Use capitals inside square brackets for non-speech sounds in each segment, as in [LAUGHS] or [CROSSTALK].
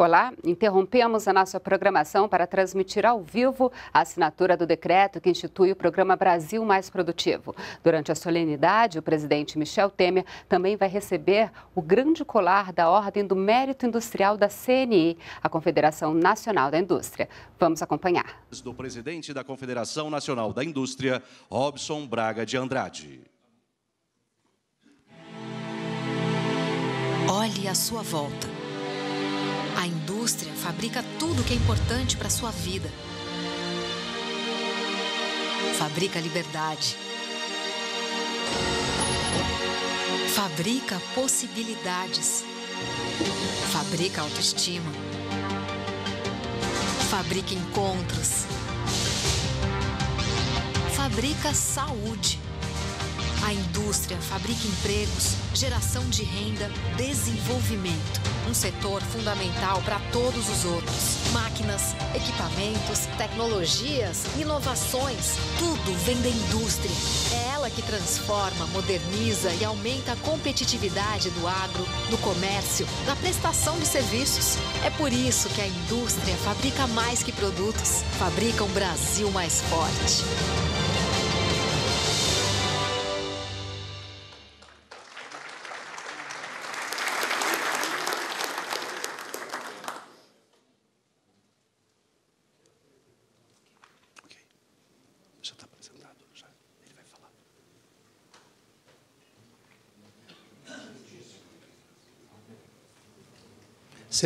Olá, interrompemos a nossa programação para transmitir ao vivo a assinatura do decreto que institui o programa Brasil Mais Produtivo. Durante a solenidade, o presidente Michel Temer também vai receber o grande colar da Ordem do Mérito Industrial da CNI, a Confederação Nacional da Indústria. Vamos acompanhar. Do presidente da Confederação Nacional da Indústria, Robson Braga de Andrade. Olhe à sua volta. A indústria fabrica tudo o que é importante para a sua vida. Fabrica liberdade. Fabrica possibilidades. Fabrica autoestima. Fabrica encontros. Fabrica saúde a indústria fabrica empregos, geração de renda, desenvolvimento. Um setor fundamental para todos os outros. Máquinas, equipamentos, tecnologias, inovações, tudo vem da indústria. É ela que transforma, moderniza e aumenta a competitividade do agro, do comércio, da prestação de serviços. É por isso que a indústria fabrica mais que produtos, fabrica um Brasil mais forte.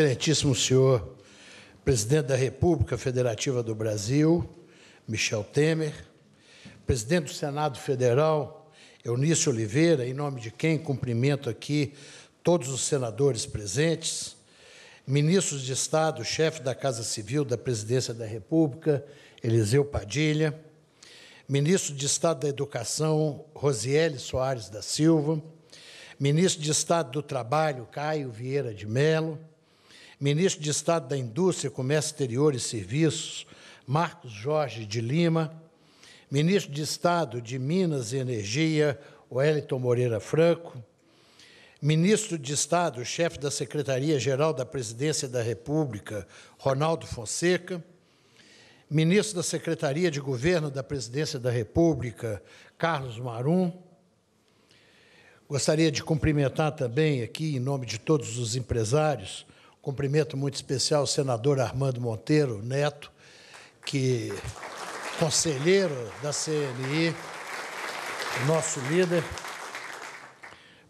Excelentíssimo senhor presidente da República Federativa do Brasil, Michel Temer, presidente do Senado Federal, Eunício Oliveira, em nome de quem cumprimento aqui todos os senadores presentes, ministros de Estado, chefe da Casa Civil da Presidência da República, Eliseu Padilha, ministro de Estado da Educação, Rosiele Soares da Silva, ministro de Estado do Trabalho, Caio Vieira de Mello, ministro de Estado da Indústria, Comércio Exterior e Serviços, Marcos Jorge de Lima, ministro de Estado de Minas e Energia, Wellington Moreira Franco, ministro de Estado, chefe da Secretaria-Geral da Presidência da República, Ronaldo Fonseca, ministro da Secretaria de Governo da Presidência da República, Carlos Marum. Gostaria de cumprimentar também aqui, em nome de todos os empresários, Cumprimento muito especial o senador Armando Monteiro Neto, que conselheiro da CNI, nosso líder,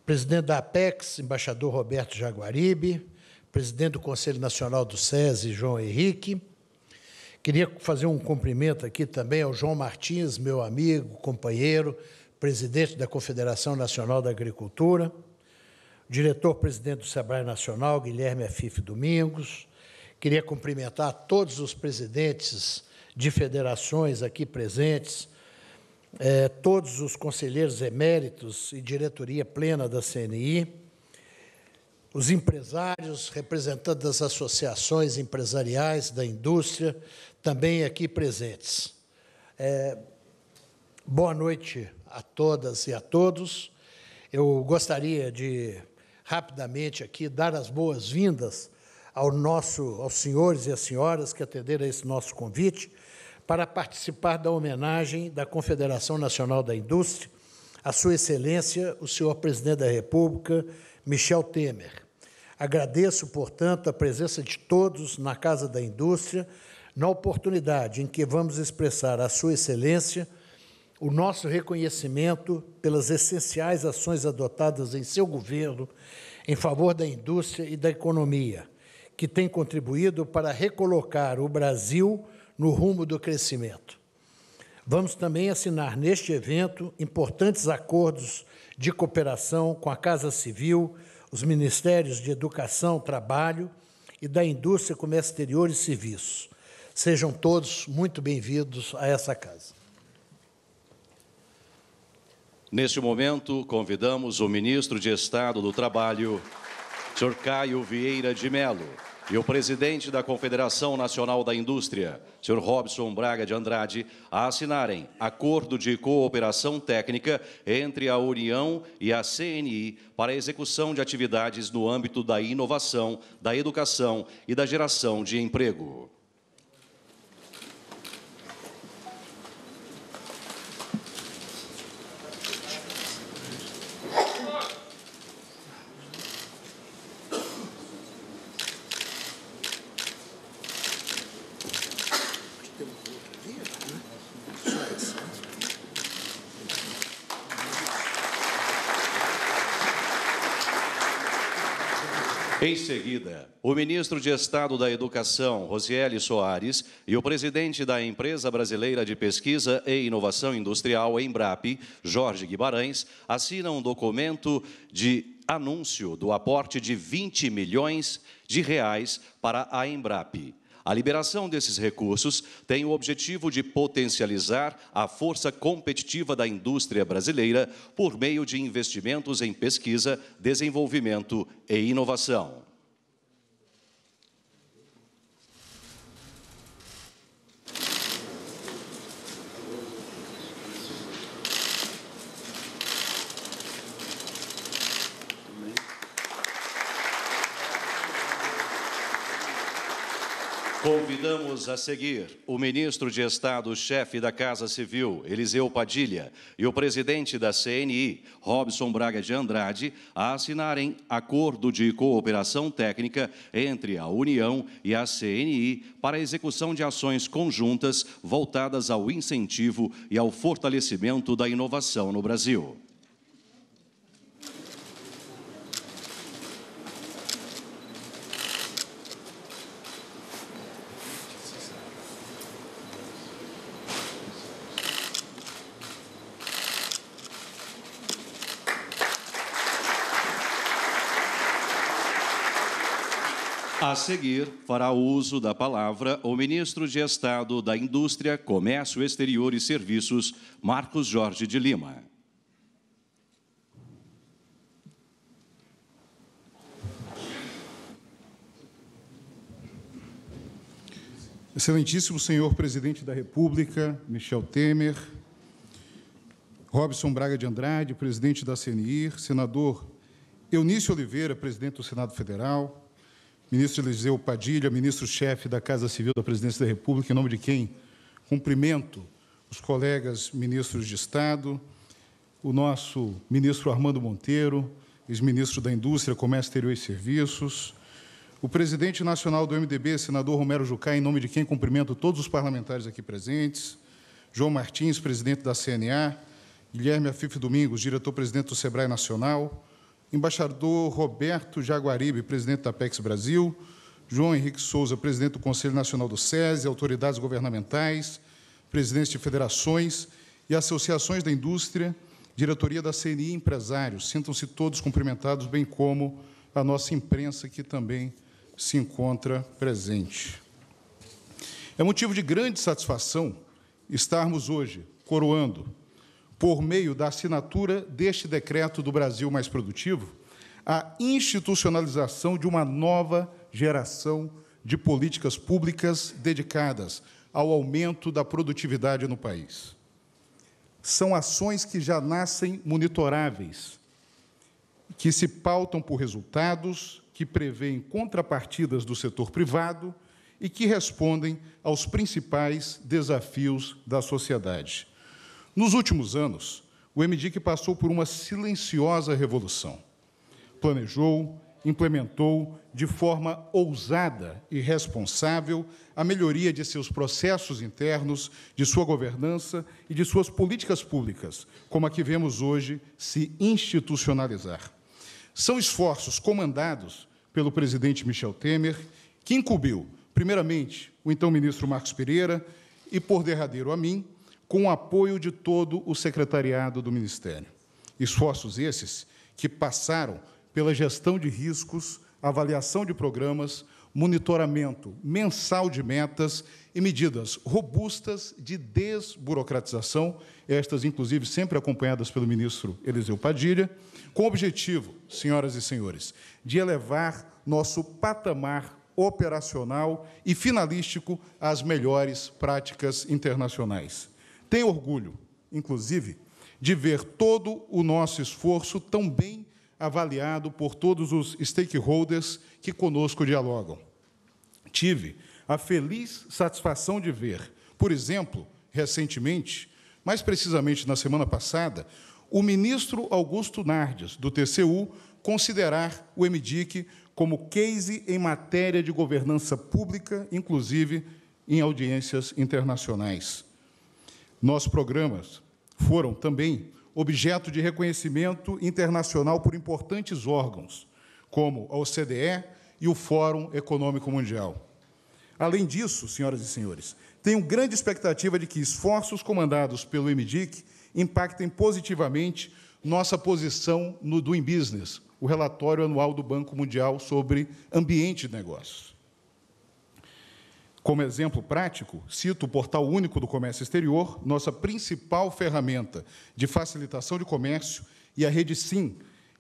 presidente da Apex, embaixador Roberto Jaguaribe, presidente do Conselho Nacional do SESI, João Henrique. Queria fazer um cumprimento aqui também ao João Martins, meu amigo, companheiro, presidente da Confederação Nacional da Agricultura diretor-presidente do Sebrae Nacional, Guilherme Afif Domingos. Queria cumprimentar todos os presidentes de federações aqui presentes, eh, todos os conselheiros eméritos e diretoria plena da CNI, os empresários, representantes das associações empresariais, da indústria, também aqui presentes. Eh, boa noite a todas e a todos. Eu gostaria de rapidamente aqui, dar as boas-vindas ao nosso, aos senhores e às senhoras que atenderam a esse nosso convite para participar da homenagem da Confederação Nacional da Indústria à Sua Excelência, o senhor Presidente da República, Michel Temer. Agradeço, portanto, a presença de todos na Casa da Indústria, na oportunidade em que vamos expressar à Sua Excelência o nosso reconhecimento pelas essenciais ações adotadas em seu governo em favor da indústria e da economia, que tem contribuído para recolocar o Brasil no rumo do crescimento. Vamos também assinar neste evento importantes acordos de cooperação com a Casa Civil, os Ministérios de Educação, Trabalho e da Indústria, Comércio Exterior e Serviços. Sejam todos muito bem-vindos a essa casa. Neste momento, convidamos o ministro de Estado do Trabalho, Sr. Caio Vieira de Melo, e o presidente da Confederação Nacional da Indústria, Sr. Robson Braga de Andrade, a assinarem acordo de cooperação técnica entre a União e a CNI para execução de atividades no âmbito da inovação, da educação e da geração de emprego. seguida, o ministro de Estado da Educação, Rosiele Soares, e o presidente da Empresa Brasileira de Pesquisa e Inovação Industrial, Embrap, Jorge Guimarães, assinam um documento de anúncio do aporte de 20 milhões de reais para a Embrap. A liberação desses recursos tem o objetivo de potencializar a força competitiva da indústria brasileira por meio de investimentos em pesquisa, desenvolvimento e inovação. Convidamos a seguir o ministro de Estado, chefe da Casa Civil, Eliseu Padilha, e o presidente da CNI, Robson Braga de Andrade, a assinarem acordo de cooperação técnica entre a União e a CNI para a execução de ações conjuntas voltadas ao incentivo e ao fortalecimento da inovação no Brasil. seguir, fará uso da palavra o ministro de Estado da Indústria, Comércio Exterior e Serviços, Marcos Jorge de Lima. Excelentíssimo senhor presidente da República, Michel Temer, Robson Braga de Andrade, presidente da CNI, senador Eunício Oliveira, presidente do Senado Federal, ministro Eliseu Padilha, ministro-chefe da Casa Civil da Presidência da República, em nome de quem cumprimento os colegas ministros de Estado, o nosso ministro Armando Monteiro, ex-ministro da Indústria, Comércio Exterior e Serviços, o presidente nacional do MDB, senador Romero Jucá, em nome de quem cumprimento todos os parlamentares aqui presentes, João Martins, presidente da CNA, Guilherme Afif Domingos, diretor-presidente do SEBRAE Nacional, embaixador Roberto Jaguaribe, presidente da Apex Brasil, João Henrique Souza, presidente do Conselho Nacional do SESI, autoridades governamentais, presidentes de federações e associações da indústria, diretoria da CNI Empresários. Sintam-se todos cumprimentados, bem como a nossa imprensa, que também se encontra presente. É motivo de grande satisfação estarmos hoje coroando por meio da assinatura deste decreto do Brasil Mais Produtivo, a institucionalização de uma nova geração de políticas públicas dedicadas ao aumento da produtividade no país. São ações que já nascem monitoráveis, que se pautam por resultados, que prevêem contrapartidas do setor privado e que respondem aos principais desafios da sociedade nos últimos anos, o MDIC passou por uma silenciosa revolução. Planejou, implementou de forma ousada e responsável a melhoria de seus processos internos, de sua governança e de suas políticas públicas, como a que vemos hoje se institucionalizar. São esforços comandados pelo presidente Michel Temer, que incumbiu, primeiramente, o então ministro Marcos Pereira e, por derradeiro a mim, com o apoio de todo o secretariado do Ministério. Esforços esses que passaram pela gestão de riscos, avaliação de programas, monitoramento mensal de metas e medidas robustas de desburocratização, estas, inclusive, sempre acompanhadas pelo ministro Eliseu Padilha, com o objetivo, senhoras e senhores, de elevar nosso patamar operacional e finalístico às melhores práticas internacionais. Tenho orgulho, inclusive, de ver todo o nosso esforço tão bem avaliado por todos os stakeholders que conosco dialogam. Tive a feliz satisfação de ver, por exemplo, recentemente, mais precisamente na semana passada, o ministro Augusto Nardes, do TCU, considerar o MDIC como case em matéria de governança pública, inclusive em audiências internacionais. Nossos programas foram também objeto de reconhecimento internacional por importantes órgãos, como a OCDE e o Fórum Econômico Mundial. Além disso, senhoras e senhores, tenho grande expectativa de que esforços comandados pelo MDIC impactem positivamente nossa posição no Doing Business, o relatório anual do Banco Mundial sobre ambiente de negócios. Como exemplo prático, cito o Portal Único do Comércio Exterior, nossa principal ferramenta de facilitação de comércio, e a Rede Sim,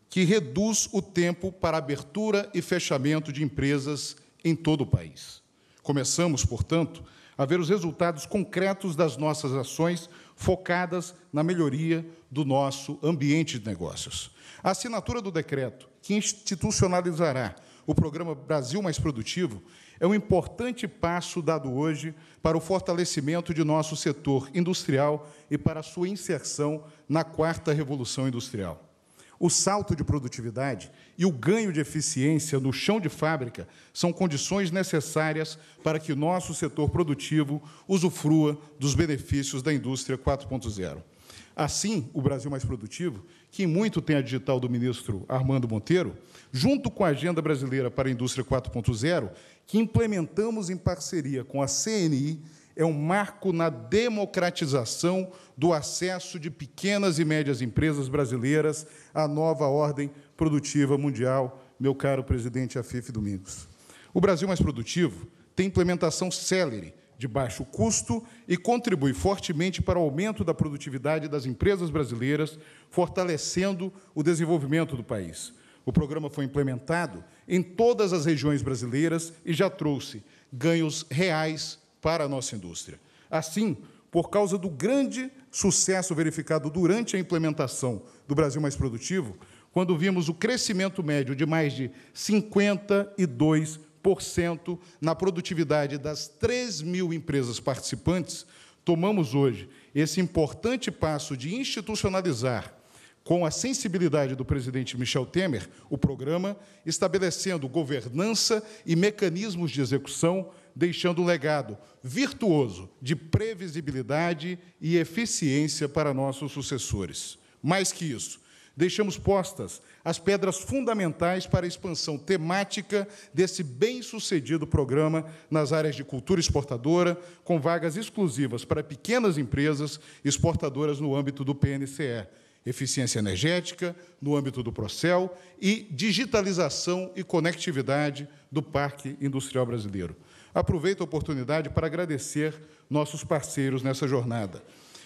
que reduz o tempo para abertura e fechamento de empresas em todo o país. Começamos, portanto, a ver os resultados concretos das nossas ações focadas na melhoria do nosso ambiente de negócios. A assinatura do decreto que institucionalizará o programa Brasil Mais Produtivo é um importante passo dado hoje para o fortalecimento de nosso setor industrial e para a sua inserção na quarta revolução industrial. O salto de produtividade e o ganho de eficiência no chão de fábrica são condições necessárias para que nosso setor produtivo usufrua dos benefícios da indústria 4.0. Assim, o Brasil mais produtivo que muito tem a digital do ministro Armando Monteiro, junto com a Agenda Brasileira para a Indústria 4.0, que implementamos em parceria com a CNI, é um marco na democratização do acesso de pequenas e médias empresas brasileiras à nova ordem produtiva mundial, meu caro presidente Afife Domingos. O Brasil Mais Produtivo tem implementação célere de baixo custo e contribui fortemente para o aumento da produtividade das empresas brasileiras, fortalecendo o desenvolvimento do país. O programa foi implementado em todas as regiões brasileiras e já trouxe ganhos reais para a nossa indústria. Assim, por causa do grande sucesso verificado durante a implementação do Brasil Mais Produtivo, quando vimos o crescimento médio de mais de 52 na produtividade das 3 mil empresas participantes, tomamos hoje esse importante passo de institucionalizar, com a sensibilidade do presidente Michel Temer, o programa, estabelecendo governança e mecanismos de execução, deixando um legado virtuoso de previsibilidade e eficiência para nossos sucessores. Mais que isso, Deixamos postas as pedras fundamentais para a expansão temática desse bem-sucedido programa nas áreas de cultura exportadora, com vagas exclusivas para pequenas empresas exportadoras no âmbito do PNCE, eficiência energética no âmbito do Procel e digitalização e conectividade do Parque Industrial Brasileiro. Aproveito a oportunidade para agradecer nossos parceiros nessa jornada.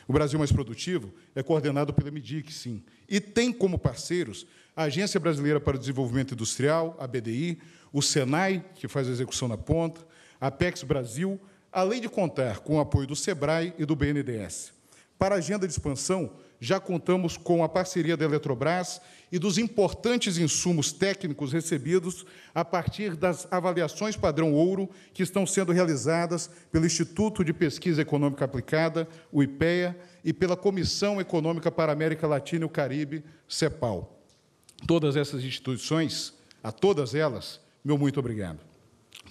O Brasil Mais Produtivo é coordenado pela MIDIC, sim, e tem como parceiros a Agência Brasileira para o Desenvolvimento Industrial, a BDI, o SENAI, que faz a execução na ponta, a PEX Brasil, além de contar com o apoio do SEBRAE e do BNDES. Para a agenda de expansão, já contamos com a parceria da Eletrobras e dos importantes insumos técnicos recebidos a partir das avaliações padrão ouro que estão sendo realizadas pelo Instituto de Pesquisa Econômica Aplicada, o IPEA, e pela Comissão Econômica para a América Latina e o Caribe, CEPAL. Todas essas instituições, a todas elas, meu muito obrigado.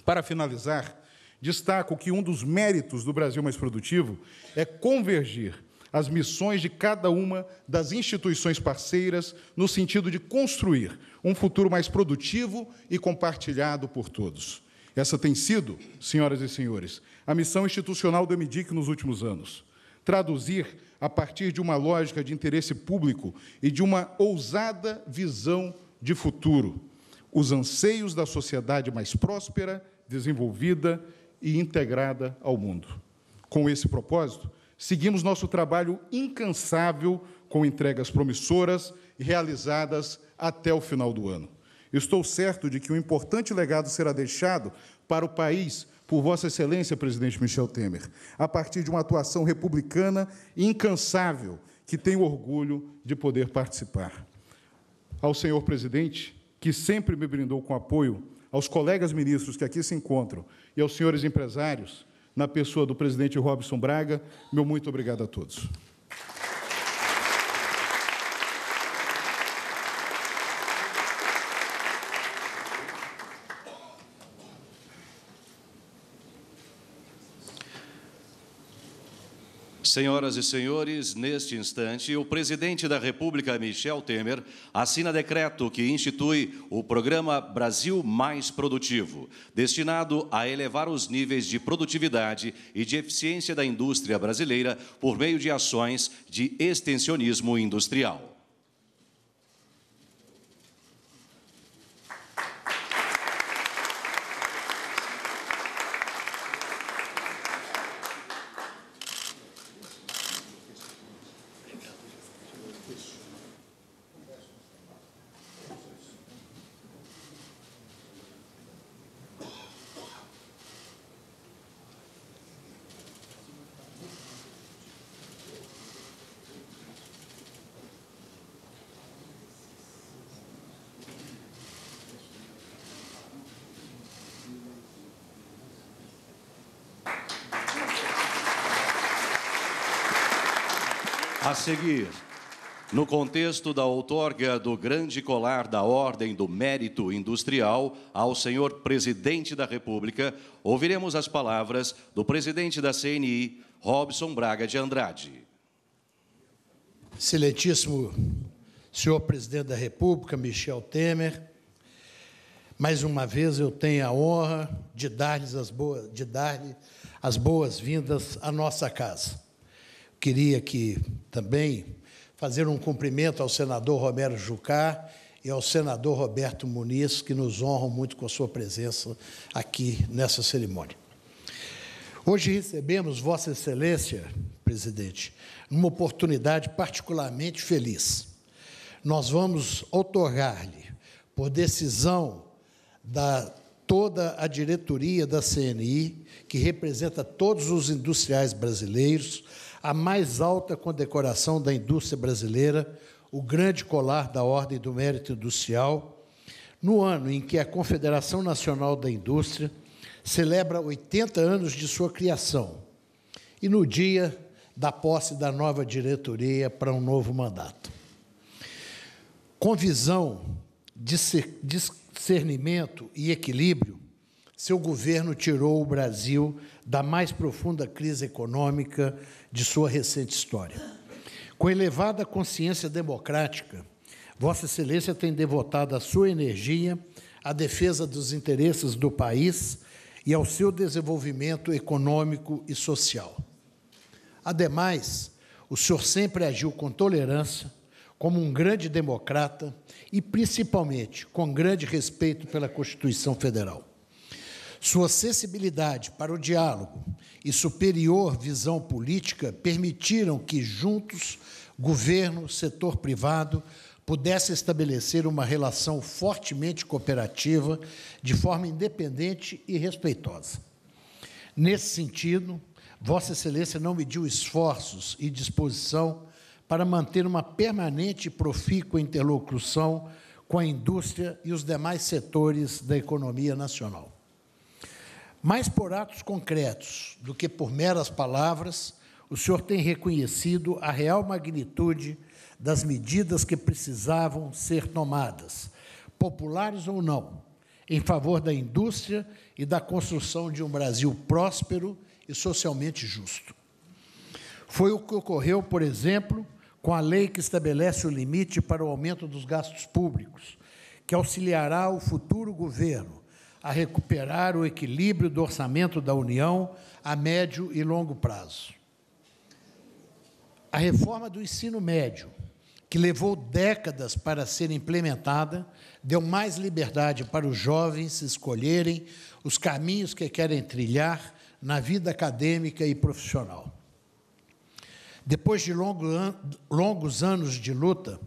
Para finalizar, destaco que um dos méritos do Brasil Mais Produtivo é convergir as missões de cada uma das instituições parceiras, no sentido de construir um futuro mais produtivo e compartilhado por todos. Essa tem sido, senhoras e senhores, a missão institucional do MDIC nos últimos anos. Traduzir, a partir de uma lógica de interesse público e de uma ousada visão de futuro, os anseios da sociedade mais próspera, desenvolvida e integrada ao mundo. Com esse propósito, seguimos nosso trabalho incansável com entregas promissoras realizadas até o final do ano. Estou certo de que um importante legado será deixado para o país por Vossa Excelência, presidente Michel Temer, a partir de uma atuação republicana incansável, que tenho orgulho de poder participar. Ao senhor presidente, que sempre me brindou com apoio, aos colegas ministros que aqui se encontram e aos senhores empresários, na pessoa do presidente Robson Braga. Meu muito obrigado a todos. Senhoras e senhores, neste instante, o presidente da República, Michel Temer, assina decreto que institui o programa Brasil Mais Produtivo, destinado a elevar os níveis de produtividade e de eficiência da indústria brasileira por meio de ações de extensionismo industrial. seguir, no contexto da outorga do Grande Colar da Ordem do Mérito Industrial ao senhor presidente da República, ouviremos as palavras do presidente da CNI, Robson Braga de Andrade. Excelentíssimo senhor presidente da República, Michel Temer, mais uma vez eu tenho a honra de dar-lhe as boas-vindas boas à nossa casa queria que também fazer um cumprimento ao senador Romero Jucá e ao senador Roberto Muniz, que nos honram muito com a sua presença aqui nessa cerimônia. Hoje recebemos Vossa Excelência, presidente, numa oportunidade particularmente feliz. Nós vamos otorgar-lhe, por decisão da toda a diretoria da CNI, que representa todos os industriais brasileiros, a mais alta condecoração da indústria brasileira, o Grande Colar da Ordem do Mérito Industrial, no ano em que a Confederação Nacional da Indústria celebra 80 anos de sua criação e no dia da posse da nova diretoria para um novo mandato. Com visão discernimento e equilíbrio, seu governo tirou o Brasil da mais profunda crise econômica de sua recente história. Com elevada consciência democrática, Vossa Excelência tem devotado a sua energia à defesa dos interesses do país e ao seu desenvolvimento econômico e social. Ademais, o senhor sempre agiu com tolerância, como um grande democrata e, principalmente, com grande respeito pela Constituição Federal. Sua acessibilidade para o diálogo e superior visão política permitiram que, juntos, governo, setor privado, pudesse estabelecer uma relação fortemente cooperativa, de forma independente e respeitosa. Nesse sentido, Vossa Excelência não mediu esforços e disposição para manter uma permanente e profícua interlocução com a indústria e os demais setores da economia nacional. Mais por atos concretos do que por meras palavras, o senhor tem reconhecido a real magnitude das medidas que precisavam ser tomadas, populares ou não, em favor da indústria e da construção de um Brasil próspero e socialmente justo. Foi o que ocorreu, por exemplo, com a lei que estabelece o limite para o aumento dos gastos públicos, que auxiliará o futuro governo a recuperar o equilíbrio do orçamento da União a médio e longo prazo. A reforma do ensino médio, que levou décadas para ser implementada, deu mais liberdade para os jovens escolherem os caminhos que querem trilhar na vida acadêmica e profissional. Depois de longos anos de luta,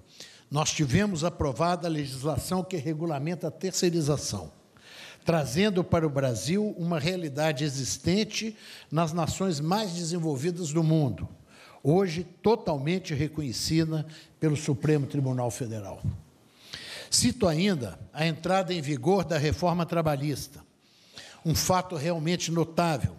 nós tivemos aprovada a legislação que regulamenta a terceirização trazendo para o Brasil uma realidade existente nas nações mais desenvolvidas do mundo, hoje totalmente reconhecida pelo Supremo Tribunal Federal. Cito ainda a entrada em vigor da reforma trabalhista, um fato realmente notável,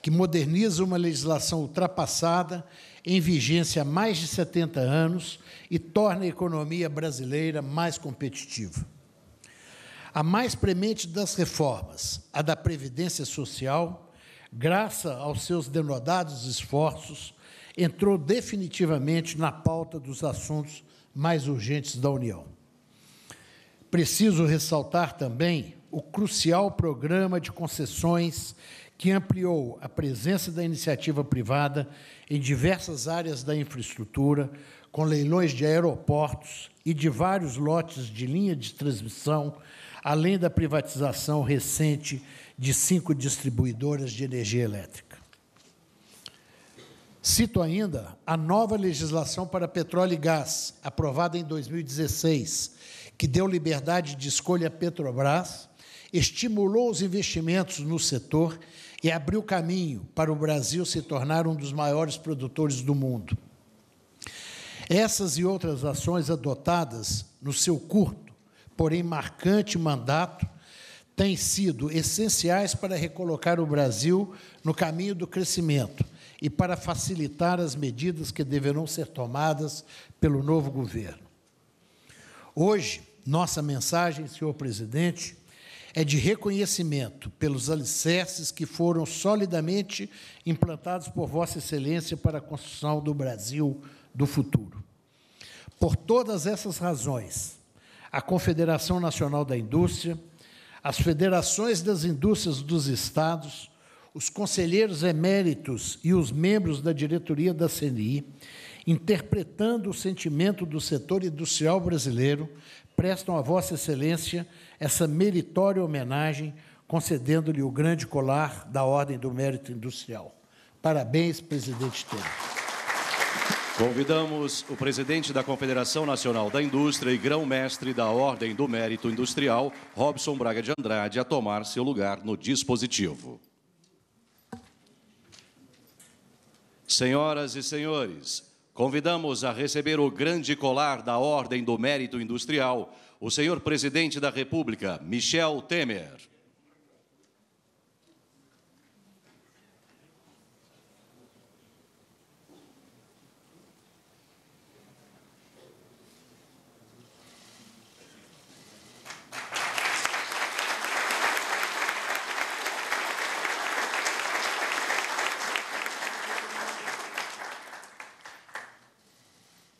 que moderniza uma legislação ultrapassada, em vigência há mais de 70 anos, e torna a economia brasileira mais competitiva. A mais premente das reformas, a da Previdência Social, graças aos seus denodados esforços, entrou definitivamente na pauta dos assuntos mais urgentes da União. Preciso ressaltar também o crucial programa de concessões que ampliou a presença da iniciativa privada em diversas áreas da infraestrutura, com leilões de aeroportos e de vários lotes de linha de transmissão além da privatização recente de cinco distribuidoras de energia elétrica. Cito ainda a nova legislação para petróleo e gás, aprovada em 2016, que deu liberdade de escolha à Petrobras, estimulou os investimentos no setor e abriu caminho para o Brasil se tornar um dos maiores produtores do mundo. Essas e outras ações adotadas no seu curto porém marcante mandato têm sido essenciais para recolocar o Brasil no caminho do crescimento e para facilitar as medidas que deverão ser tomadas pelo novo governo. Hoje, nossa mensagem, senhor presidente, é de reconhecimento pelos alicerces que foram solidamente implantados por Vossa Excelência para a construção do Brasil do futuro. Por todas essas razões, a Confederação Nacional da Indústria, as federações das indústrias dos estados, os conselheiros eméritos e os membros da diretoria da CNI, interpretando o sentimento do setor industrial brasileiro, prestam a Vossa Excelência essa meritória homenagem, concedendo-lhe o grande colar da Ordem do Mérito Industrial. Parabéns, presidente Temer. Convidamos o presidente da Confederação Nacional da Indústria e grão-mestre da Ordem do Mérito Industrial, Robson Braga de Andrade, a tomar seu lugar no dispositivo. Senhoras e senhores, convidamos a receber o grande colar da Ordem do Mérito Industrial, o senhor presidente da República, Michel Temer.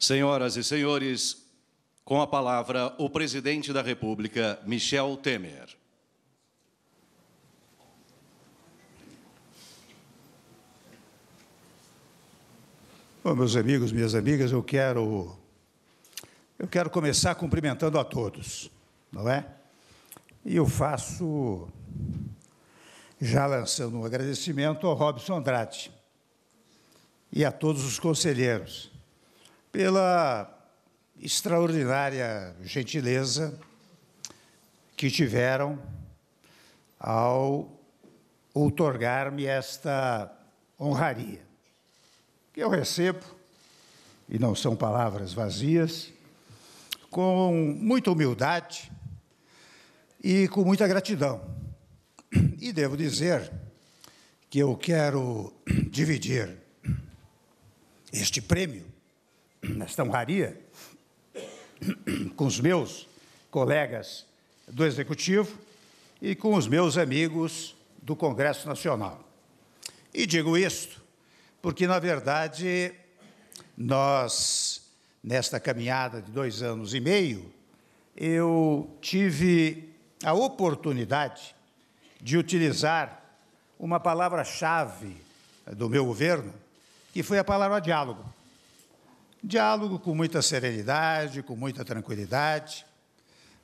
Senhoras e senhores, com a palavra o presidente da República, Michel Temer. Bom, meus amigos, minhas amigas, eu quero eu quero começar cumprimentando a todos, não é? E eu faço já lançando um agradecimento ao Robson Andrade e a todos os conselheiros pela extraordinária gentileza que tiveram ao outorgar-me esta honraria, que eu recebo, e não são palavras vazias, com muita humildade e com muita gratidão. E devo dizer que eu quero dividir este prêmio [CLEARS THROAT] nesta honraria, [CLEARS THROAT] com os meus colegas do Executivo e com os meus amigos do Congresso Nacional. E digo isto porque, na verdade, nós, nesta caminhada de dois anos e meio, eu tive a oportunidade de utilizar uma palavra-chave do meu governo, que foi a palavra diálogo. Diálogo com muita serenidade, com muita tranquilidade,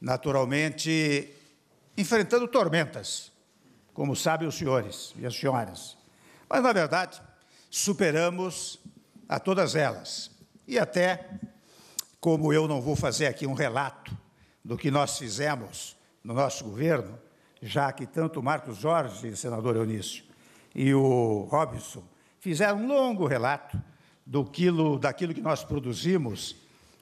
naturalmente enfrentando tormentas, como sabem os senhores e as senhoras. Mas, na verdade, superamos a todas elas. E até, como eu não vou fazer aqui um relato do que nós fizemos no nosso governo, já que tanto o Marcos Jorge, senador Eunício, e o Robson fizeram um longo relato do quilo, daquilo que nós produzimos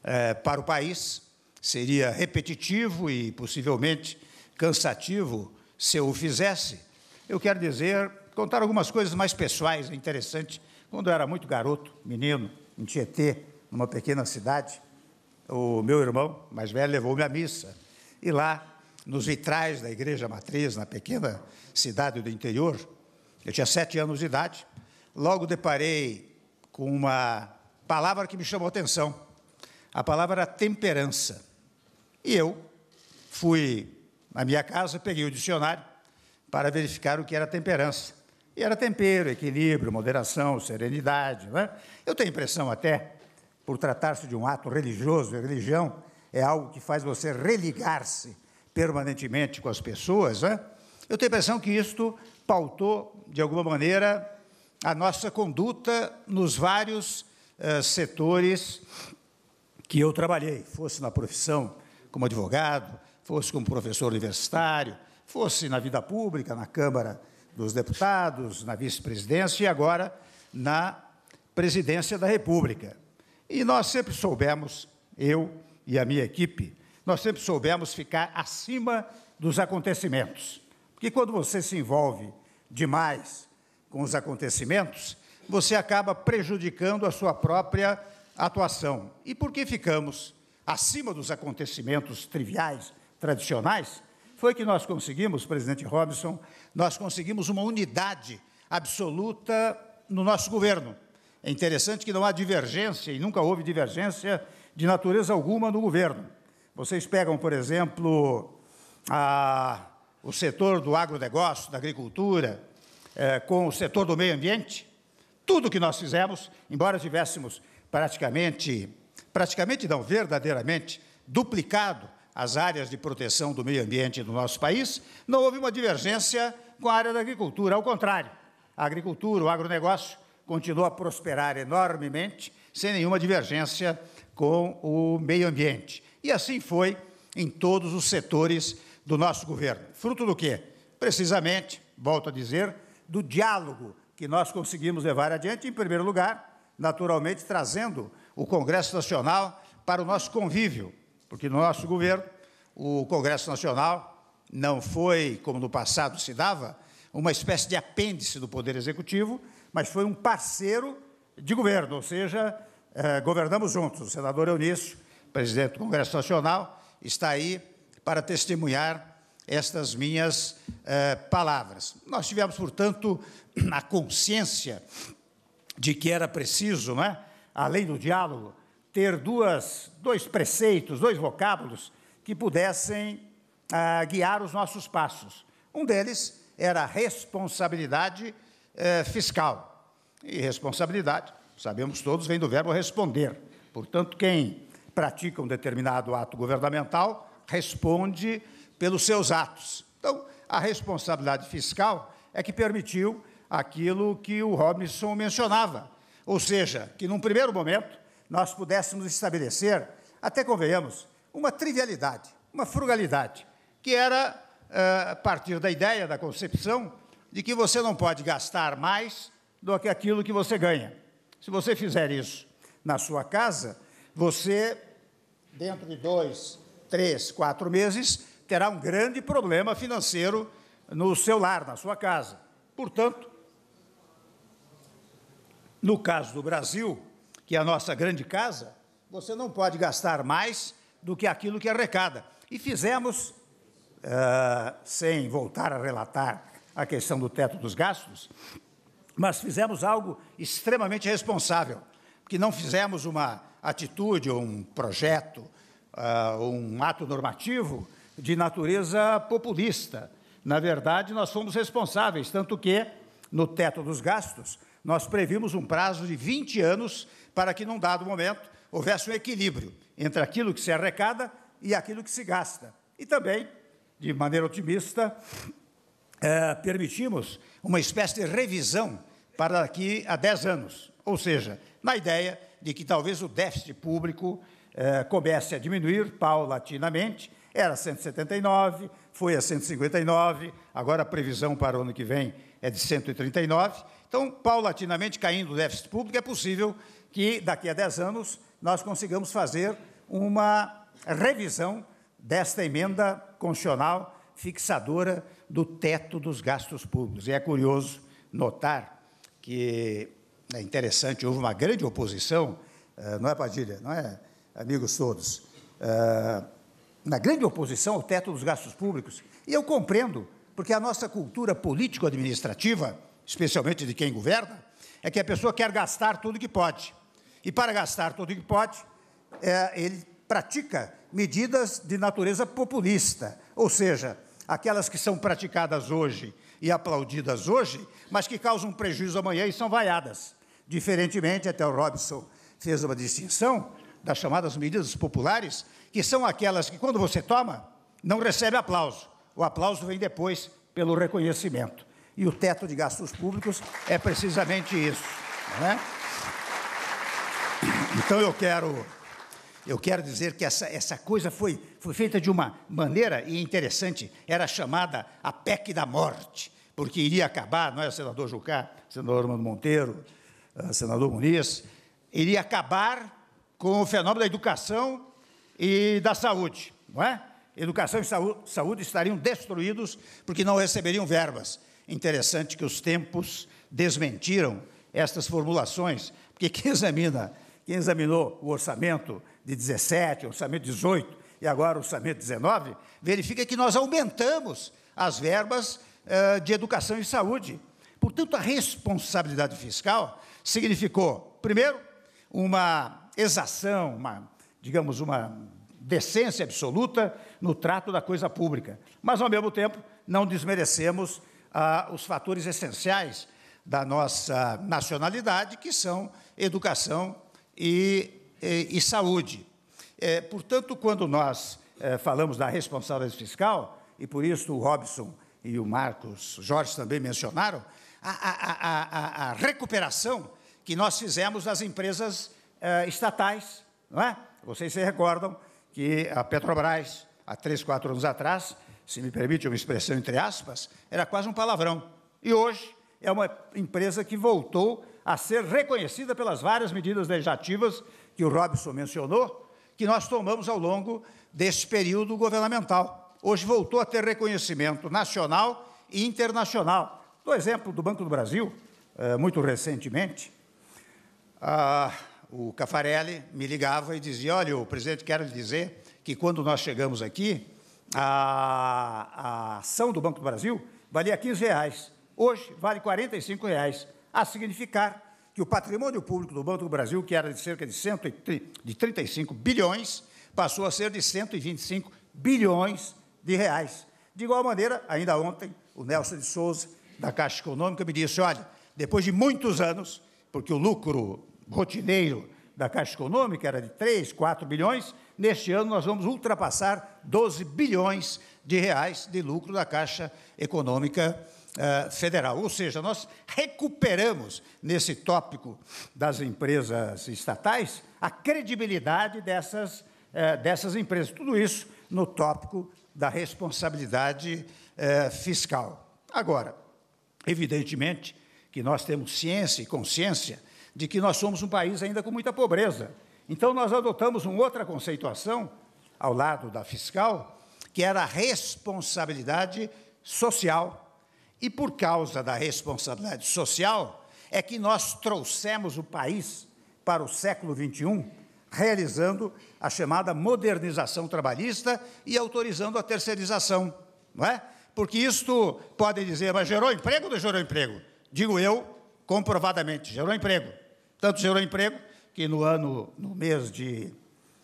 é, para o país. Seria repetitivo e possivelmente cansativo se eu o fizesse. Eu quero dizer, contar algumas coisas mais pessoais, é interessantes Quando eu era muito garoto, menino, em Tietê, numa pequena cidade, o meu irmão mais velho levou-me à missa. E lá, nos vitrais da Igreja Matriz, na pequena cidade do interior, eu tinha sete anos de idade, logo deparei com uma palavra que me chamou a atenção. A palavra era temperança. E eu fui na minha casa, peguei o dicionário para verificar o que era temperança. E era tempero, equilíbrio, moderação, serenidade. Né? Eu tenho a impressão até, por tratar-se de um ato religioso, religião é algo que faz você religar-se permanentemente com as pessoas, né? eu tenho a impressão que isto pautou, de alguma maneira, a nossa conduta nos vários eh, setores que eu trabalhei, fosse na profissão como advogado, fosse como professor universitário, fosse na vida pública, na Câmara dos Deputados, na vice-presidência e agora na presidência da República. E nós sempre soubemos, eu e a minha equipe, nós sempre soubemos ficar acima dos acontecimentos. Porque quando você se envolve demais com os acontecimentos, você acaba prejudicando a sua própria atuação. E por que ficamos acima dos acontecimentos triviais, tradicionais, foi que nós conseguimos, presidente Robson, nós conseguimos uma unidade absoluta no nosso governo. É interessante que não há divergência, e nunca houve divergência de natureza alguma no governo. Vocês pegam, por exemplo, a, o setor do agronegócio, da agricultura, é, com o setor do meio ambiente, tudo que nós fizemos, embora tivéssemos praticamente, praticamente não, verdadeiramente, duplicado as áreas de proteção do meio ambiente do nosso país, não houve uma divergência com a área da agricultura. Ao contrário, a agricultura, o agronegócio, continuou a prosperar enormemente, sem nenhuma divergência com o meio ambiente. E assim foi em todos os setores do nosso governo. Fruto do quê? Precisamente, volto a dizer, do diálogo que nós conseguimos levar adiante, em primeiro lugar, naturalmente, trazendo o Congresso Nacional para o nosso convívio, porque no nosso governo, o Congresso Nacional não foi, como no passado se dava, uma espécie de apêndice do Poder Executivo, mas foi um parceiro de governo, ou seja, eh, governamos juntos. O senador Eunício, presidente do Congresso Nacional, está aí para testemunhar estas minhas eh, palavras. Nós tivemos, portanto, [CLEARS THROAT] a consciência de que era preciso, né, além do diálogo, ter duas, dois preceitos, dois vocábulos que pudessem ah, guiar os nossos passos. Um deles era a responsabilidade eh, fiscal. E responsabilidade, sabemos todos, vem do verbo responder. Portanto, quem pratica um determinado ato governamental responde pelos seus atos. Então, a responsabilidade fiscal é que permitiu aquilo que o Robinson mencionava, ou seja, que num primeiro momento nós pudéssemos estabelecer, até convenhamos, uma trivialidade, uma frugalidade, que era uh, a partir da ideia, da concepção, de que você não pode gastar mais do que aquilo que você ganha. Se você fizer isso na sua casa, você, dentro de dois, três, quatro meses, terá um grande problema financeiro no seu lar, na sua casa. Portanto, no caso do Brasil, que é a nossa grande casa, você não pode gastar mais do que aquilo que arrecada. E fizemos, uh, sem voltar a relatar a questão do teto dos gastos, mas fizemos algo extremamente responsável, porque não fizemos uma atitude, um projeto, uh, um ato normativo de natureza populista. Na verdade, nós fomos responsáveis, tanto que, no teto dos gastos, nós previmos um prazo de 20 anos para que, num dado momento, houvesse um equilíbrio entre aquilo que se arrecada e aquilo que se gasta. E também, de maneira otimista, é, permitimos uma espécie de revisão para daqui a 10 anos, ou seja, na ideia de que talvez o déficit público é, comece a diminuir paulatinamente, era 179, foi a 159, agora a previsão para o ano que vem é de 139. Então, paulatinamente caindo o déficit público, é possível que daqui a 10 anos nós consigamos fazer uma revisão desta emenda constitucional fixadora do teto dos gastos públicos. E é curioso notar que é interessante, houve uma grande oposição, eh, não é, Padilha? Não é, amigos todos? Eh, na grande oposição ao teto dos gastos públicos. E eu compreendo, porque a nossa cultura político-administrativa, especialmente de quem governa, é que a pessoa quer gastar tudo que pode. E para gastar tudo que pode, é, ele pratica medidas de natureza populista, ou seja, aquelas que são praticadas hoje e aplaudidas hoje, mas que causam prejuízo amanhã e são vaiadas. Diferentemente, até o Robson fez uma distinção, das chamadas medidas populares, que são aquelas que, quando você toma, não recebe aplauso. O aplauso vem depois pelo reconhecimento. E o teto de gastos públicos é precisamente isso. É? [COUGHS] Então eu quero, eu quero dizer que essa, essa coisa foi, foi feita de uma maneira interessante, era chamada a PEC da morte, porque iria acabar, não é, senador Jucá, senador Armando Monteiro, ah, senador Muniz, iria acabar com o fenômeno da educação e da saúde, não é? Educação e saúde, estariam destruídos porque não receberiam verbas. Interessante que os tempos desmentiram estas formulações, porque quem examina, quem examinou o orçamento de 17, orçamento 18 e agora orçamento 19, verifica que nós aumentamos as verbas eh, de educação e saúde. Portanto, a responsabilidade fiscal significou, primeiro, uma exação, uma, digamos, uma decência absoluta no trato da coisa pública. Mas, ao mesmo tempo, não desmerecemos ah, os fatores essenciais da nossa nacionalidade, que são educação e, e, e saúde. É, portanto, quando nós é, falamos da responsabilidade fiscal, e por isso o Robson e o Marcos Jorge também mencionaram, a, a, a, a recuperação que nós fizemos das empresas eh, estatais, não é? Vocês se recordam que a Petrobras, há três, quatro anos atrás, se me permite uma expressão entre aspas, era quase um palavrão. E hoje é uma empresa que voltou a ser reconhecida pelas várias medidas legislativas que o Robson mencionou, que nós tomamos ao longo desse período governamental. Hoje voltou a ter reconhecimento nacional e internacional. Do exemplo do Banco do Brasil, eh, muito recentemente, ah, o Cafarelli me ligava e dizia: Olha, o presidente, quer lhe dizer que quando nós chegamos aqui, a, a ação do Banco do Brasil valia 15 reais. Hoje vale 45 reais, a significar que o patrimônio público do Banco do Brasil, que era de cerca de, 130, de 35 bilhões, passou a ser de 125 bilhões de reais. De igual maneira, ainda ontem, o Nelson de Souza, da Caixa Econômica, me disse: olha, depois de muitos anos, porque o lucro rotineiro da Caixa Econômica era de 3, 4 bilhões, neste ano nós vamos ultrapassar 12 bilhões de reais de lucro da Caixa Econômica uh, Federal. Ou seja, nós recuperamos nesse tópico das empresas estatais a credibilidade dessas, uh, dessas empresas. Tudo isso no tópico da responsabilidade uh, fiscal. Agora, evidentemente que nós temos ciência e consciência de que nós somos um país ainda com muita pobreza. Então, nós adotamos uma outra conceituação, ao lado da fiscal, que era a responsabilidade social. E por causa da responsabilidade social, é que nós trouxemos o país para o século XXI, realizando a chamada modernização trabalhista e autorizando a terceirização. Não é? Porque isto pode dizer, mas gerou emprego ou não gerou emprego? Digo eu, comprovadamente, gerou emprego. Tanto gerou é emprego que no ano, no mês de,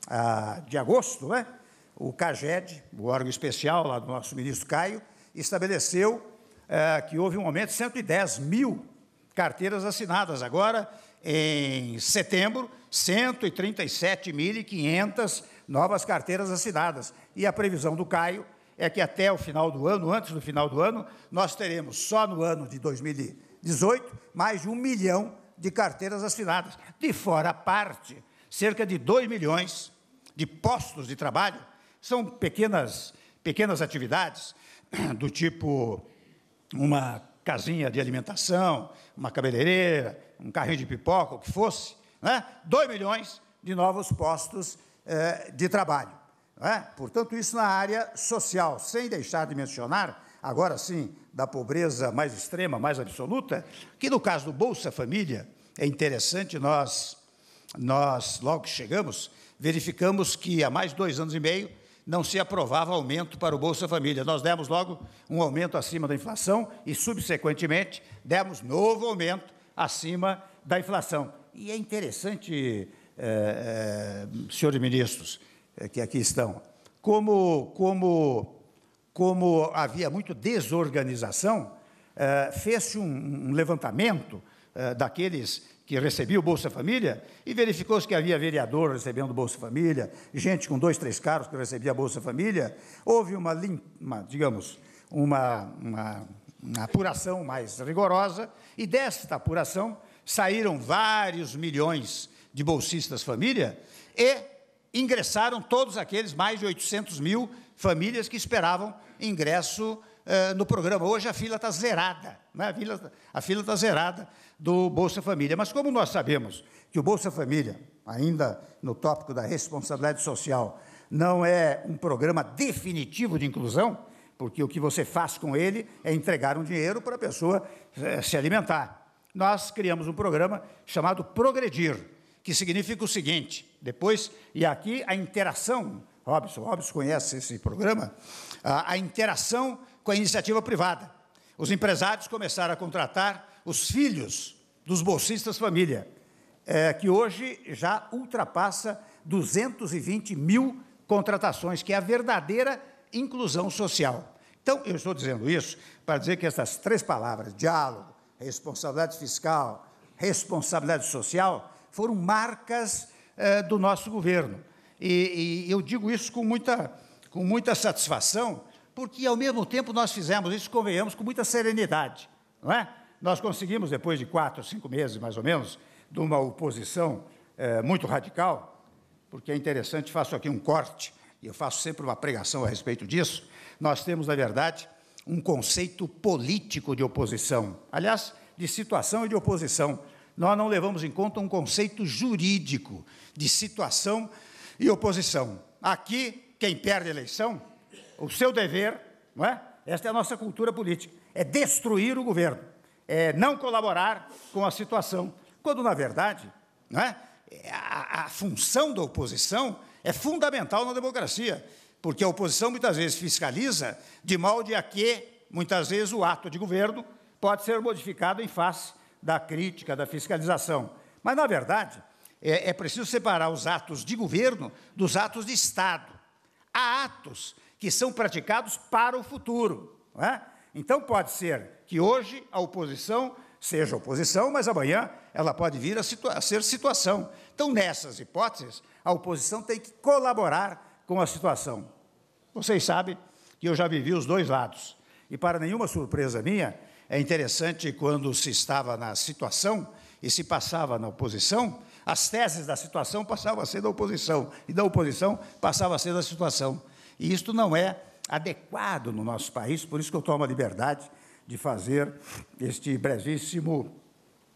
ah, de agosto, né, o CAGED, o órgão especial lá do nosso ministro Caio, estabeleceu ah, que houve um aumento de 110 mil carteiras assinadas. Agora, em setembro, 137.500 novas carteiras assinadas. E a previsão do Caio é que até o final do ano, antes do final do ano, nós teremos só no ano de 2018 mais de um milhão de carteiras assinadas, de fora a parte, cerca de 2 milhões de postos de trabalho são pequenas, pequenas atividades [CLEARS THROAT] do tipo uma casinha de alimentação, uma cabeleireira, um carrinho de pipoca, o que fosse, né? 2 milhões de novos postos eh, de trabalho. Né? Portanto, isso na área social, sem deixar de mencionar, agora sim, da pobreza mais extrema, mais absoluta, que no caso do Bolsa Família, é interessante, nós, nós logo que chegamos, verificamos que há mais de dois anos e meio não se aprovava aumento para o Bolsa Família. Nós demos logo um aumento acima da inflação e, subsequentemente, demos novo aumento acima da inflação. E é interessante, eh, eh, senhores ministros eh, que aqui estão, como, como como havia muito desorganização, eh, fez-se um levantamento eh, daqueles que recebia o Bolsa Família e verificou-se que havia vereador recebendo Bolsa Família, gente com dois, três carros que recebia Bolsa Família. Houve uma, uma digamos, uma, uma, uma apuração mais rigorosa e desta apuração saíram vários milhões de bolsistas família e ingressaram todos aqueles mais de 800 mil famílias que esperavam ingresso eh, no programa. Hoje a fila está zerada, né? a fila fila está zerada do Bolsa Família. Mas como nós sabemos que o Bolsa Família, ainda no tópico da responsabilidade social, não é um programa definitivo de inclusão, porque o que você faz com ele é entregar um dinheiro para a pessoa eh, se alimentar. Nós criamos um programa chamado Progredir, que significa o seguinte: depois, e aqui a interação Robson, Robson conhece esse programa, a, a interação com a iniciativa privada. Os empresários começaram a contratar os filhos dos bolsistas família, é, que hoje já ultrapassa 220 mil contratações, que é a verdadeira inclusão social. Então, eu estou dizendo isso para dizer que essas três palavras, diálogo, responsabilidade fiscal, responsabilidade social, foram marcas é, do nosso governo. E, e eu digo isso com muita, com muita satisfação, porque ao mesmo tempo nós fizemos isso, convenhamos, com muita serenidade, não é? Nós conseguimos, depois de quatro, cinco meses mais ou menos, de uma oposição é, muito radical, porque é interessante, faço aqui um corte, e eu faço sempre uma pregação a respeito disso. Nós temos, na verdade, um conceito político de oposição, aliás, de situação e de oposição. Nós não levamos em conta um conceito jurídico de situação e oposição. Aqui, quem perde a eleição, o seu dever, não é? Esta é a nossa cultura política, é destruir o governo, é não colaborar com a situação, quando na verdade, não é? é? A, a função da oposição é fundamental na democracia, porque a oposição muitas vezes fiscaliza de molde a que muitas vezes o ato de governo pode ser modificado em face da crítica, da fiscalização. Mas, na verdade, é, é preciso separar os atos de governo dos atos de Estado. Há atos que são praticados para o futuro. Não é? Então, pode ser que hoje a oposição seja oposição, mas amanhã ela pode vir a, situa a ser situação. Então, nessas hipóteses, a oposição tem que colaborar com a situação. Vocês sabem que eu já vivi os dois lados. E, para nenhuma surpresa minha, é interessante quando se estava na situação e se passava na oposição, as teses da situação passavam a ser da oposição, e da oposição passava a ser da situação. E isto não é adequado no nosso país, por isso que eu tomo a liberdade de fazer este brevíssimo,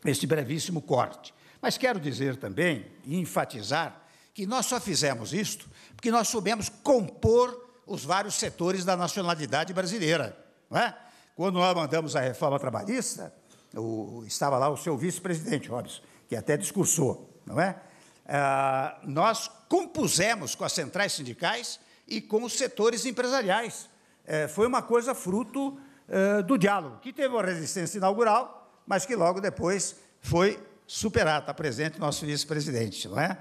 este brevíssimo corte. Mas quero dizer também e enfatizar que nós só fizemos isto porque nós soubemos compor os vários setores da nacionalidade brasileira. Não é? Quando nós mandamos a reforma trabalhista, o, estava lá o seu vice-presidente, Robson, que até discursou não é? Ah, nós compusemos com as centrais sindicais e com os setores empresariais. É, foi uma coisa fruto é, do diálogo, que teve uma resistência inaugural, mas que logo depois foi superada. Está presente nosso vice-presidente, não é?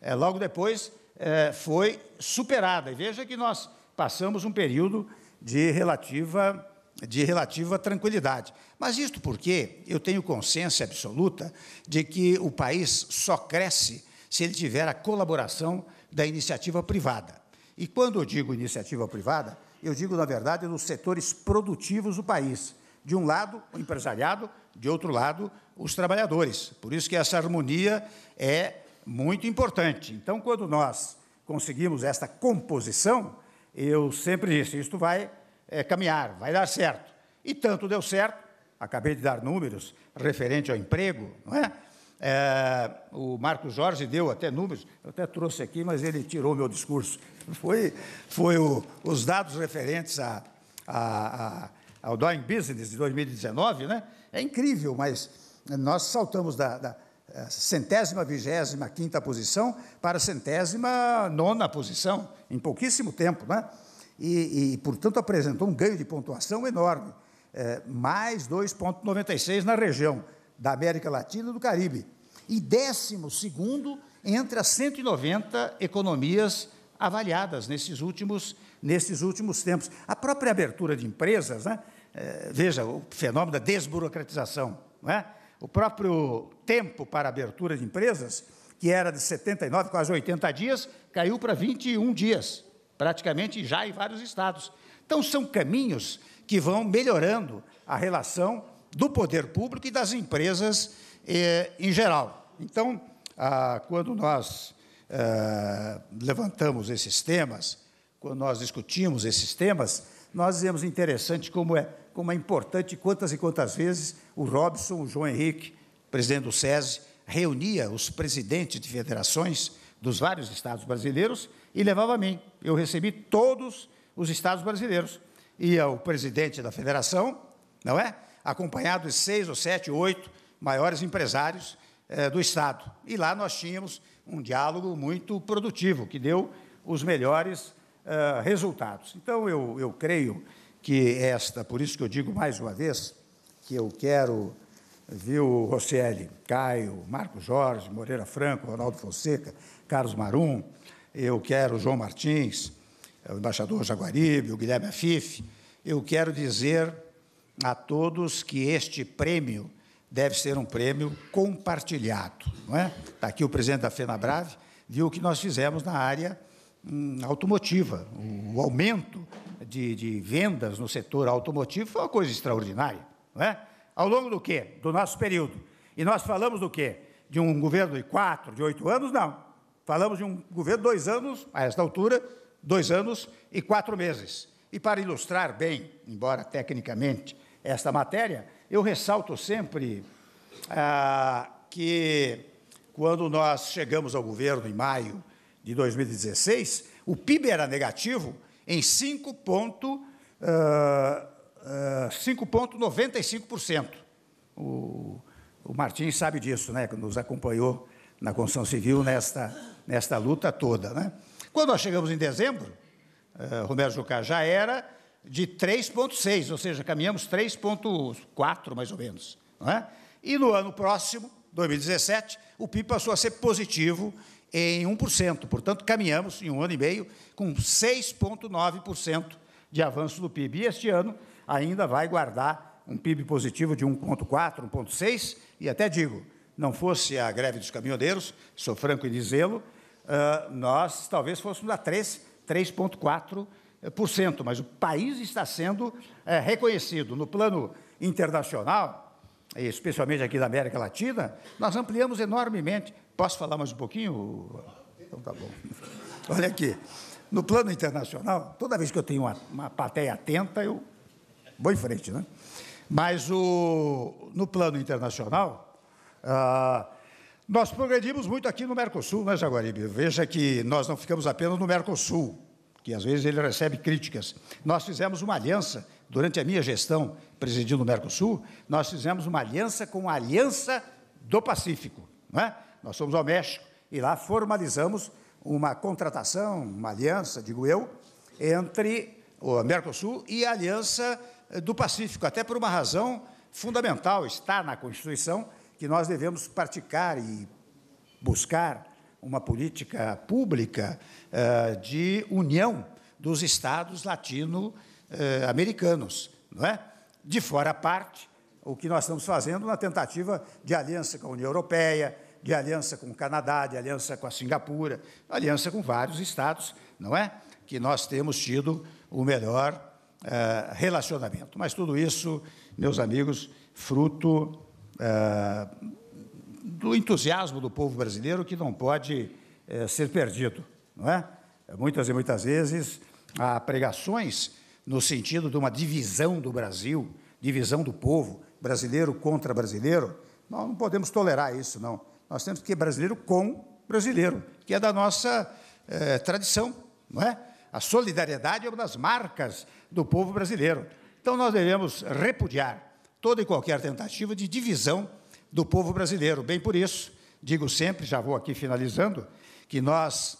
é? Logo depois é, foi superada. E veja que nós passamos um período de relativa de relativa tranquilidade. Mas isto porque eu tenho consciência absoluta de que o país só cresce se ele tiver a colaboração da iniciativa privada. E quando eu digo iniciativa privada, eu digo, na verdade, nos setores produtivos do país. De um lado, o empresariado, de outro lado, os trabalhadores. Por isso que essa harmonia é muito importante. Então, quando nós conseguimos esta composição, eu sempre disse, isto vai é, caminhar, vai dar certo. E tanto deu certo, acabei de dar números referente ao emprego, não é? é o Marco Jorge deu até números, eu até trouxe aqui, mas ele tirou meu discurso. Foi, foi o, os dados referentes a, a, a, ao Doing Business de 2019, né? É incrível, mas nós saltamos da, da é, centésima, vigésima, quinta posição para a centésima, nona posição, em pouquíssimo tempo, né? e, e portanto, apresentou um ganho de pontuação enorme, é, mais 2,96 na região da América Latina e do Caribe, e décimo segundo entre as 190 economias avaliadas nesses últimos, nesses últimos tempos. A própria abertura de empresas, né? é, veja o fenômeno da desburocratização, é? o próprio tempo para abertura de empresas, que era de 79, quase 80 dias, caiu para 21 dias praticamente já em vários estados. Então, são caminhos que vão melhorando a relação do poder público e das empresas eh, em geral. Então, ah, quando nós ah, levantamos esses temas, quando nós discutimos esses temas, nós vemos interessante como é, como é importante, quantas e quantas vezes o Robson, o João Henrique, presidente do SESI, reunia os presidentes de federações dos vários estados brasileiros e levava a mim. Eu recebi todos os estados brasileiros. Ia é o presidente da federação, não é? Acompanhado de seis ou sete, oito maiores empresários eh, do estado. E lá nós tínhamos um diálogo muito produtivo, que deu os melhores eh, resultados. Então, eu, eu creio que esta, por isso que eu digo mais uma vez, que eu quero viu Rocieli, Caio, Marco Jorge, Moreira Franco, Ronaldo Fonseca, Carlos Marum, eu quero João Martins, eh, o embaixador Jaguaribe, o Guilherme Afif, eu quero dizer a todos que este prêmio deve ser um prêmio compartilhado. Não é? Está aqui o presidente da FenaBrave, viu o que nós fizemos na área hum, automotiva. O, o aumento de, de vendas no setor automotivo foi uma coisa extraordinária. Não é? Ao longo do quê? Do nosso período. E nós falamos do quê? De um governo de quatro, de oito anos? Não. Falamos de um governo de dois anos, a esta altura, dois anos e quatro meses. E para ilustrar bem, embora tecnicamente, esta matéria, eu ressalto sempre ah, que quando nós chegamos ao governo em maio de 2016, o PIB era negativo em 5 ponto, ah, 5,95%. O, o Martins sabe disso, né, que nos acompanhou na construção civil nesta, nesta luta toda. Né? Quando nós chegamos em dezembro, uh, Romero Jucá já era de 3,6, ou seja, caminhamos 3,4 mais ou menos. Não é? E no ano próximo, 2017, o PIB passou a ser positivo em 1%. Portanto, caminhamos em um ano e meio com 6,9% de avanço do PIB. E este ano ainda vai guardar um PIB positivo de 1,4, 1,6, e até digo, não fosse a greve dos caminhoneiros, sou franco em dizê-lo, nós talvez fôssemos a 3, 3,4%, eh, mas o país está sendo eh, reconhecido no plano internacional, especialmente aqui da América Latina, nós ampliamos enormemente. Posso falar mais um pouquinho? Então tá bom. [LAUGHS] Olha aqui. No plano internacional, toda vez que eu tenho uma, uma plateia atenta, eu Vou em frente, né? Mas o, no plano internacional, ah, nós progredimos muito aqui no Mercosul, né, Jaguaribe? Veja que nós não ficamos apenas no Mercosul, que às vezes ele recebe críticas. Nós fizemos uma aliança, durante a minha gestão presidindo o Mercosul, nós fizemos uma aliança com a Aliança do Pacífico. Não é? Nós fomos ao México e lá formalizamos uma contratação, uma aliança, digo eu, entre o Mercosul e a Aliança eh, do Pacífico, até por uma razão fundamental, está na Constituição, que nós devemos praticar e buscar uma política pública eh, de união dos Estados latino-americanos, eh, não é? De fora a parte, o que nós estamos fazendo na tentativa de aliança com a União Europeia, de aliança com o Canadá, de aliança com a Singapura, aliança com vários estados, não é? Que nós temos tido o melhor eh, relacionamento. Mas tudo isso, meus amigos, fruto eh, do entusiasmo do povo brasileiro que não pode eh, ser perdido, não é? Muitas e muitas vezes há pregações no sentido de uma divisão do Brasil, divisão do povo, brasileiro contra brasileiro. Nós não podemos tolerar isso, não. Nós temos que ser brasileiro com brasileiro, que é da nossa tradição, não é? A solidariedade é uma das marcas do povo brasileiro. Então, nós devemos repudiar toda e qualquer tentativa de divisão do povo brasileiro. Bem por isso, digo sempre, já vou aqui finalizando, que nós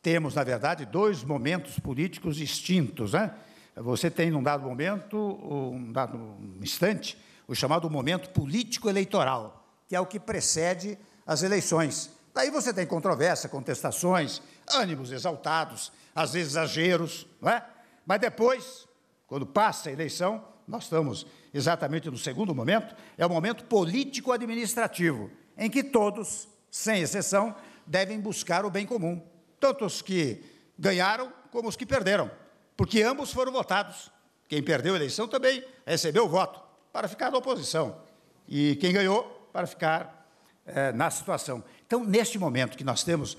temos, na verdade, dois momentos políticos distintos. Né? Você tem, num dado momento, um dado instante, o chamado momento político-eleitoral, que é o que precede as eleições. Daí você tem controvérsia, contestações, ânimos exaltados, às vezes exageros, não é? Mas depois, quando passa a eleição, nós estamos exatamente no segundo momento, é o momento político-administrativo, em que todos, sem exceção, devem buscar o bem comum, tanto os que ganharam como os que perderam, porque ambos foram votados. Quem perdeu a eleição também recebeu o voto para ficar na oposição, e quem ganhou para ficar é, na situação. Então, neste momento que nós temos,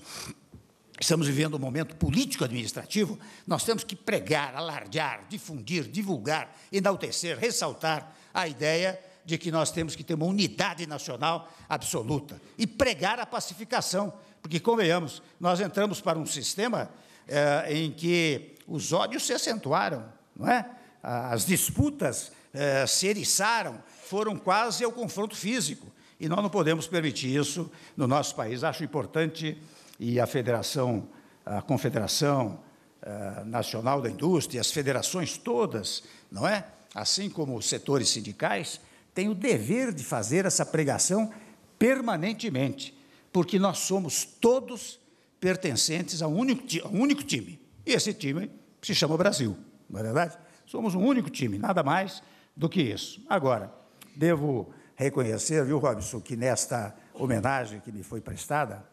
estamos vivendo um momento político-administrativo, nós temos que pregar, alardear, difundir, divulgar, enaltecer, ressaltar a ideia de que nós temos que ter uma unidade nacional absoluta e pregar a pacificação, porque, convenhamos, nós entramos para um sistema é, em que os ódios se acentuaram, não é? as disputas eh, se eriçaram, foram quase ao confronto físico. E nós não podemos permitir isso no nosso país. Acho importante, e a Federação, a Confederação eh, Nacional da Indústria, as federações todas, não é? Assim como os setores sindicais, têm o dever de fazer essa pregação permanentemente, porque nós somos todos pertencentes a um único, a um único time. E esse time se chama Brasil, não é verdade? Somos um único time, nada mais do que isso. Agora, devo reconhecer, viu, Robson, que nesta homenagem que me foi prestada,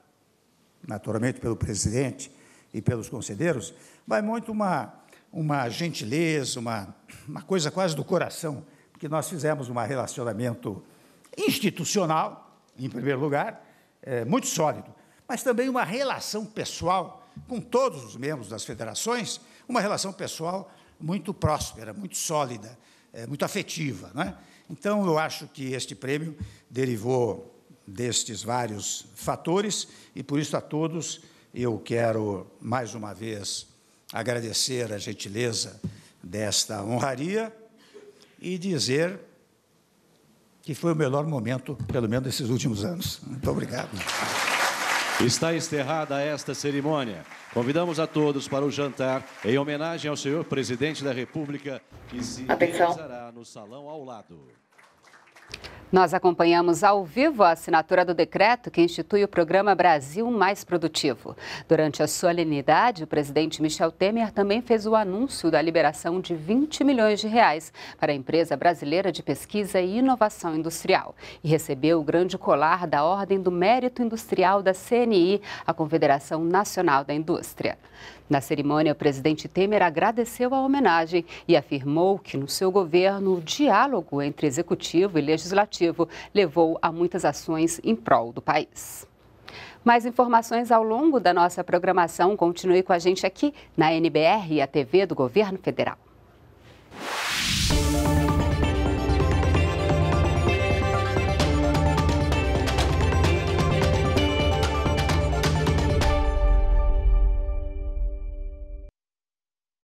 naturalmente pelo presidente e pelos conselheiros, vai muito uma, uma gentileza, uma, uma coisa quase do coração, porque nós fizemos um relacionamento institucional, em primeiro lugar, é, muito sólido, mas também uma relação pessoal com todos os membros das federações, uma relação pessoal muito próspera, muito sólida é, muito afetiva. Né? Então, eu acho que este prêmio derivou destes vários fatores e, por isso, a todos eu quero mais uma vez agradecer a gentileza desta honraria e dizer que foi o melhor momento, pelo menos desses últimos anos. Muito obrigado. Está encerrada esta cerimônia. Convidamos a todos para o jantar em homenagem ao senhor presidente da República, que se realizará no salão ao lado. Nós acompanhamos ao vivo a assinatura do decreto que institui o programa Brasil Mais Produtivo. Durante a solenidade, o presidente Michel Temer também fez o anúncio da liberação de 20 milhões de reais para a empresa brasileira de pesquisa e inovação industrial e recebeu o grande colar da Ordem do Mérito Industrial da CNI, a Confederação Nacional da Indústria. Na cerimônia, o presidente Temer agradeceu a homenagem e afirmou que, no seu governo, o diálogo entre executivo e legislativo levou a muitas ações em prol do país. Mais informações ao longo da nossa programação. Continue com a gente aqui na NBR e a TV do Governo Federal.